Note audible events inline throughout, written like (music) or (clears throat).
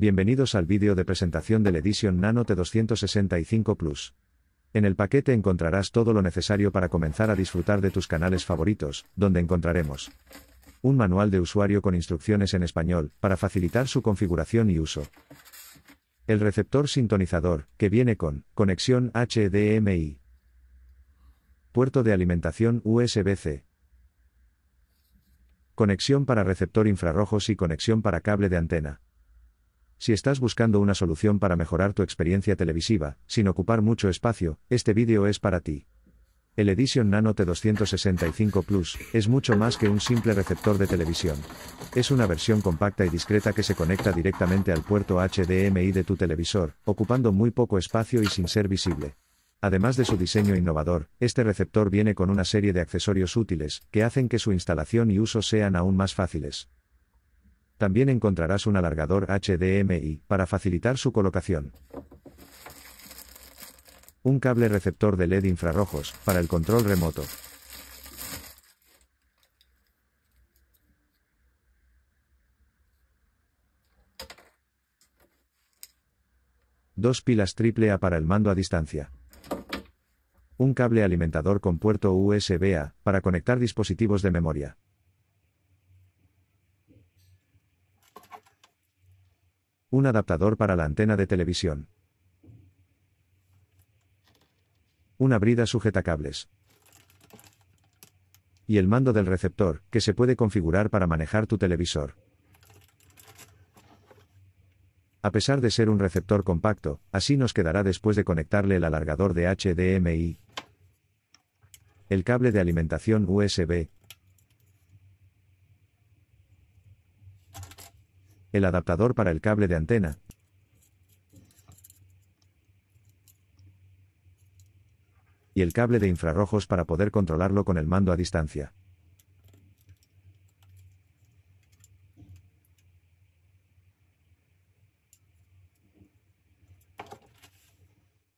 Bienvenidos al vídeo de presentación del Edition Nano T265 Plus. En el paquete encontrarás todo lo necesario para comenzar a disfrutar de tus canales favoritos, donde encontraremos un manual de usuario con instrucciones en español, para facilitar su configuración y uso. El receptor sintonizador, que viene con conexión HDMI. Puerto de alimentación USB-C. Conexión para receptor infrarrojos y conexión para cable de antena. Si estás buscando una solución para mejorar tu experiencia televisiva, sin ocupar mucho espacio, este vídeo es para ti. El Edition Nano T265 Plus es mucho más que un simple receptor de televisión. Es una versión compacta y discreta que se conecta directamente al puerto HDMI de tu televisor, ocupando muy poco espacio y sin ser visible. Además de su diseño innovador, este receptor viene con una serie de accesorios útiles que hacen que su instalación y uso sean aún más fáciles también encontrarás un alargador HDMI para facilitar su colocación. Un cable receptor de LED infrarrojos para el control remoto. Dos pilas AAA para el mando a distancia. Un cable alimentador con puerto USB-A para conectar dispositivos de memoria. Un adaptador para la antena de televisión. Una brida sujeta cables. Y el mando del receptor, que se puede configurar para manejar tu televisor. A pesar de ser un receptor compacto, así nos quedará después de conectarle el alargador de HDMI. El cable de alimentación USB, el adaptador para el cable de antena. Y el cable de infrarrojos para poder controlarlo con el mando a distancia.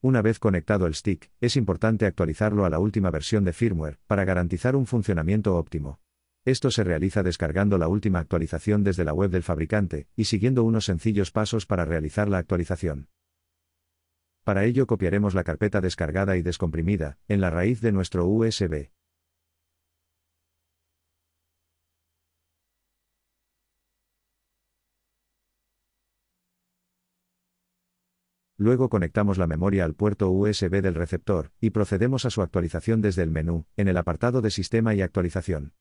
Una vez conectado el stick, es importante actualizarlo a la última versión de firmware, para garantizar un funcionamiento óptimo. Esto se realiza descargando la última actualización desde la web del fabricante y siguiendo unos sencillos pasos para realizar la actualización. Para ello copiaremos la carpeta descargada y descomprimida en la raíz de nuestro USB. Luego conectamos la memoria al puerto USB del receptor y procedemos a su actualización desde el menú, en el apartado de Sistema y Actualización.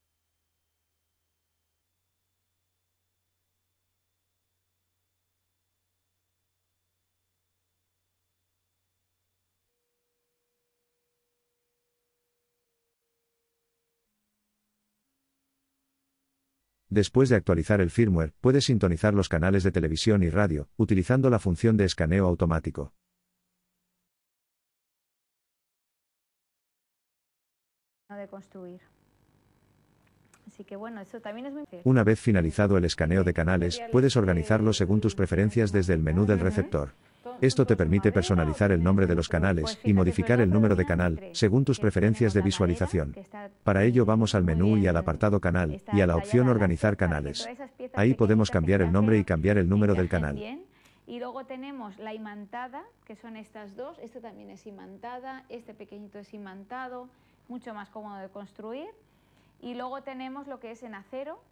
Después de actualizar el firmware, puedes sintonizar los canales de televisión y radio, utilizando la función de escaneo automático. Una vez finalizado el escaneo de canales, puedes organizarlos según tus preferencias desde el menú del receptor. Esto te permite personalizar el nombre de los canales y modificar el número de canal según tus preferencias de visualización. Para ello vamos al menú y al apartado canal y a la opción organizar canales. Ahí podemos cambiar el nombre y cambiar el número del canal. Y luego tenemos la imantada, que son estas dos. esto también es imantada, este pequeñito es imantado, mucho más cómodo de construir. Y luego tenemos lo que es en acero,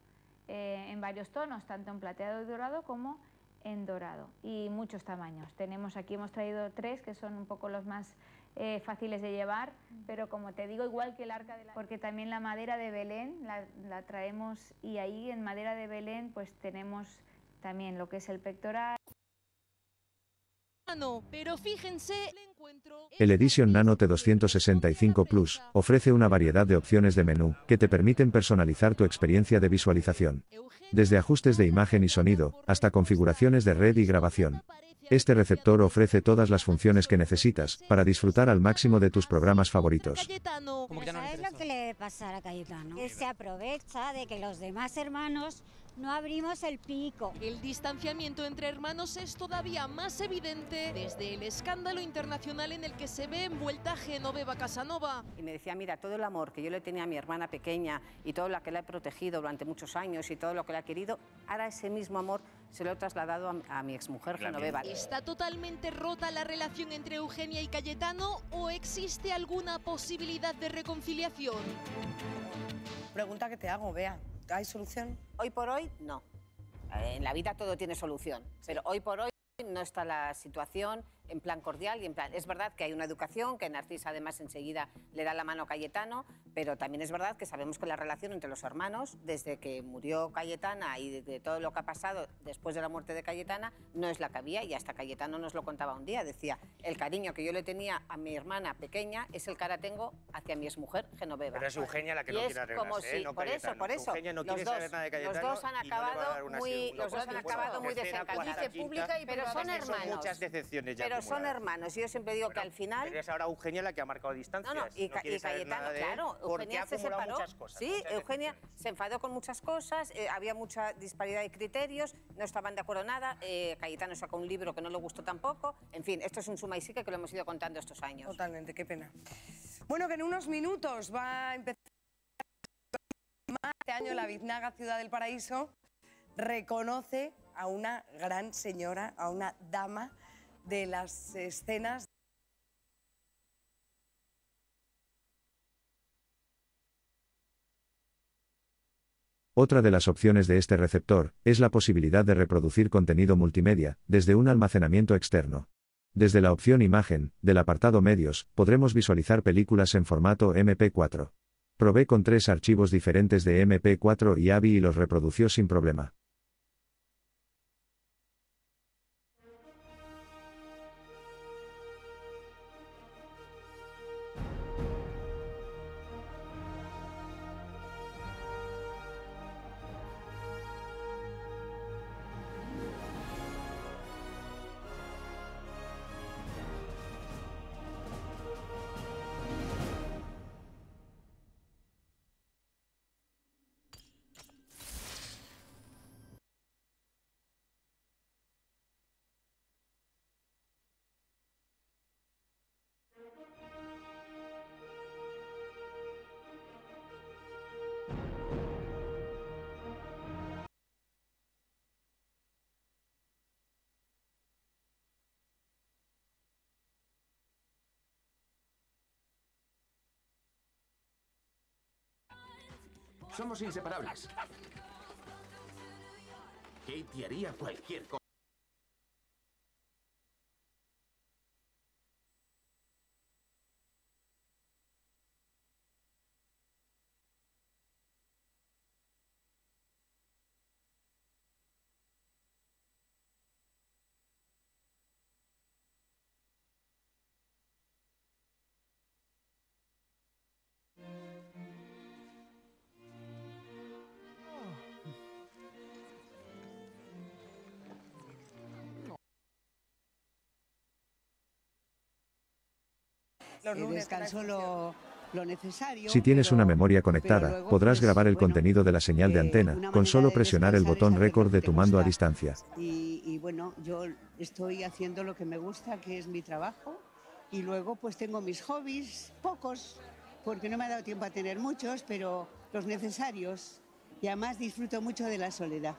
eh, en varios tonos, tanto en plateado y dorado como en dorado y muchos tamaños. Tenemos aquí, hemos traído tres que son un poco los más eh, fáciles de llevar, mm. pero como te digo, igual que el arca de la... Porque también la madera de Belén la, traemos y ahí en madera de Belén pues tenemos también lo que es el pectoral. el Edition Nano T265 Plus ofrece una variedad de opciones de menú que te permiten personalizar tu experiencia de visualización desde ajustes de imagen y sonido, hasta configuraciones de red y grabación. Este receptor ofrece todas las funciones que necesitas para disfrutar al máximo de tus programas favoritos. se aprovecha de que los demás hermanos no abrimos el pico. El distanciamiento entre hermanos es todavía más evidente desde el escándalo internacional en el que se ve envuelta Genoveva Casanova. Y me decía, mira, todo el amor que yo le tenía a mi hermana pequeña y todo lo que la he protegido durante muchos años y todo lo que la he querido, ahora ese mismo amor se lo he trasladado a, mi exmujer Genoveva. ¿Está totalmente rota la relación entre Eugenia y Cayetano o existe alguna posibilidad de reconciliación? Pregunta que te hago, vea. ¿Hay solución? Hoy por hoy, no. Eh, en la vida todo tiene solución, pero hoy por hoy no está la situación en plan cordial y en plan. Es verdad que hay una educación, que Narcisa además enseguida le da la mano a Cayetano, pero también es verdad que sabemos que la relación entre los hermanos, desde que murió Cayetana y de todo lo que ha pasado después de la muerte de Cayetana, no es la que había y hasta Cayetano nos lo contaba un día. Decía, el cariño que yo le tenía a mi hermana pequeña es el que ahora tengo hacia mi mujer Genoveva. Pero es Eugenia la que no quiere como ¿eh? si, por eso, por eso. los dos, han acabado muy, los dos han acabado muy Pero son hermanos. muchas decepciones ya son hermanos. Yo siempre digo que al final. es ahora Eugenia la que ha marcado distancias. No, y, Cayetano, claro. Eugenia se separó. Cosas, sí, Eugenia se enfadó con muchas cosas, eh, había mucha disparidad de criterios, no estaban de acuerdo nada. Eh, Cayetano sacó un libro que no le gustó tampoco. En fin, esto es un suma y que lo hemos ido contando estos años. Totalmente, qué pena. Bueno, que en unos minutos va a empezar este año la Biznaga Ciudad del Paraíso reconoce a una gran señora, a una dama de las escenas. Otra de las opciones de este receptor es la posibilidad de reproducir contenido multimedia desde un almacenamiento externo. Desde la opción Imagen, del apartado Medios, podremos visualizar películas en formato MP4. Probé con tres archivos diferentes de MP4 y AVI y los reprodució sin problema. Somos inseparables. Katie haría cualquier cosa. Eh, lo, necesario. Si tienes una memoria conectada, podrás pues, grabar el contenido de la señal de eh, antena, con solo presionar el botón récord de tu mando a distancia. Y, bueno, yo estoy haciendo lo que me gusta, que es mi trabajo, y luego pues tengo mis hobbies, pocos, porque no me ha dado tiempo a tener muchos, pero los necesarios. Y además disfruto mucho de la soledad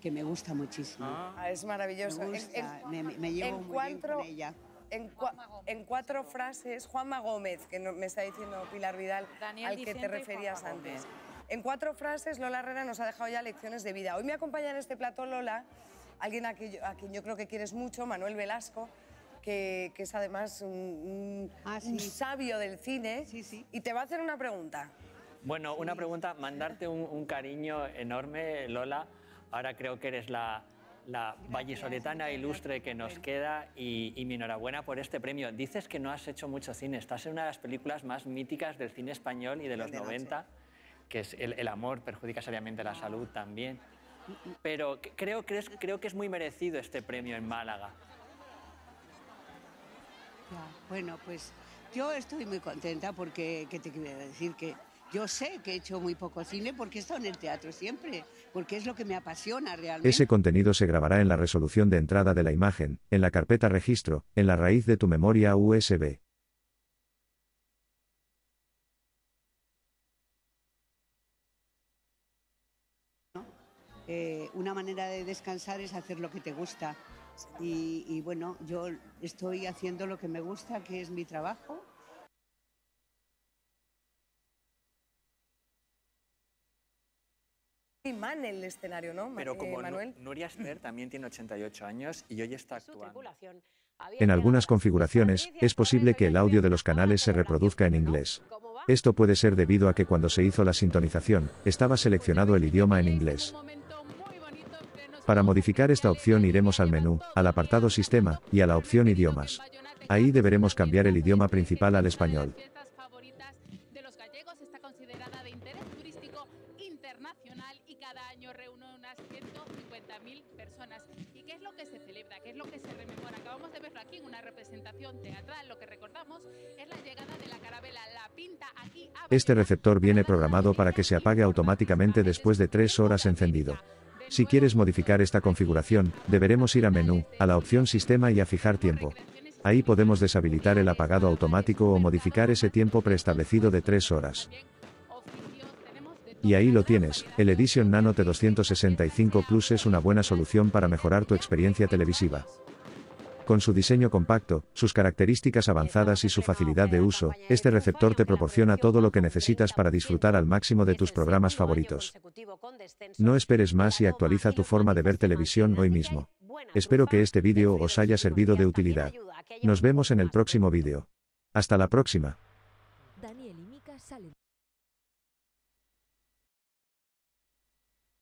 que me gusta muchísimo. Ah, es maravilloso. Me, gusta, me, llevo muy bien con ella en, cuatro frases, Juanma Gómez, que me está diciendo Pilar Vidal, al que te referías antes. En cuatro frases, Lola Herrera nos ha dejado ya lecciones de vida. Hoy me acompaña en este plato Lola, alguien a, quien yo creo que quieres mucho, Manuel Velasco, que, es además un, ah, sabio del cine. Y te va a hacer una pregunta. Bueno, una pregunta, mandarte un cariño enorme, Lola. Ahora creo que eres la, la vallisoletana ilustre que nos queda y, mi enhorabuena por este premio. Dices que no has hecho mucho cine, estás en una de las películas más míticas del cine español y de los 90, que es el, amor perjudica seriamente la salud ah. también. Pero creo, creo, creo que es muy merecido este premio en Málaga. bueno, pues yo estoy muy contenta porque, te quería decir? Que yo sé que he hecho muy poco cine porque he estado en el teatro siempre, porque es lo que me apasiona realmente. Ese contenido se grabará en la resolución de entrada de la imagen, en la carpeta registro, en la raíz de tu memoria USB. Eh, una manera de descansar es hacer lo que te gusta. y bueno, yo estoy haciendo lo que me gusta, que es mi trabajo, el escenario, ¿no? Pero eh, como Manuel. (clears throat) también tiene 88 años y hoy está En algunas configuraciones, es posible que el audio de los canales se reproduzca en inglés. Esto puede ser debido a que cuando se hizo la sintonización, estaba seleccionado el idioma en inglés. Para modificar esta opción iremos al menú, al apartado Sistema, y a la opción Idiomas. Ahí deberemos cambiar el idioma principal al español. reúne unas 150.000 personas. ¿Y qué es lo que se celebra? ¿Qué es lo que se rememora? Acabamos de verlo aquí en una representación teatral. Lo que recordamos es la llegada de la carabela La Pinta aquí. Este receptor viene programado para que se apague automáticamente después de tres horas encendido. Si quieres modificar esta configuración, deberemos ir a menú, a la opción sistema y a fijar tiempo. Ahí podemos deshabilitar el apagado automático o modificar ese tiempo preestablecido de 3 horas. Y ahí lo tienes, el Edition Nano T265 Plus es una buena solución para mejorar tu experiencia televisiva. Con su diseño compacto, sus características avanzadas y su facilidad de uso, este receptor te proporciona todo lo que necesitas para disfrutar al máximo de tus programas favoritos. No esperes más y actualiza tu forma de ver televisión hoy mismo. Espero que este vídeo os haya servido de utilidad. Nos vemos en el próximo vídeo. Hasta la próxima.